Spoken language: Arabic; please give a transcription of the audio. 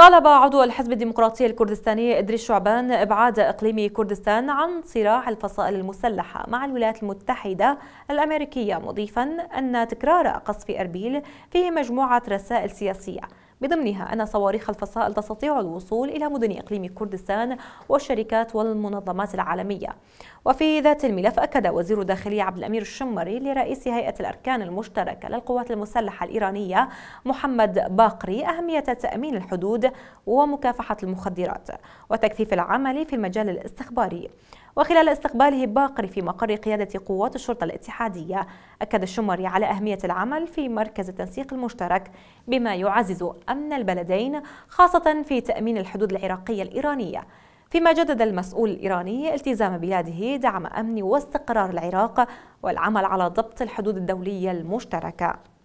طالب عضو الحزب الديمقراطي الكردستاني إدريس شعبان إبعاد إقليم كردستان عن صراع الفصائل المسلحة مع الولايات المتحدة الأمريكية مضيفا أن تكرار قصف أربيل فيه مجموعة رسائل سياسية بضمنها أن صواريخ الفصائل تستطيع الوصول إلى مدن إقليم كردستان والشركات والمنظمات العالمية وفي ذات الملف أكد وزير الداخلية عبد الأمير الشمري لرئيس هيئة الأركان المشتركة للقوات المسلحة الإيرانية محمد باقري أهمية تأمين الحدود ومكافحة المخدرات وتكثيف العمل في المجال الاستخباري وخلال استقباله باقر في مقر قيادة قوات الشرطة الاتحادية أكد الشمري على أهمية العمل في مركز التنسيق المشترك بما يعزز أمن البلدين خاصة في تأمين الحدود العراقية الإيرانية فيما جدد المسؤول الإيراني التزام بلاده دعم أمن واستقرار العراق والعمل على ضبط الحدود الدولية المشتركة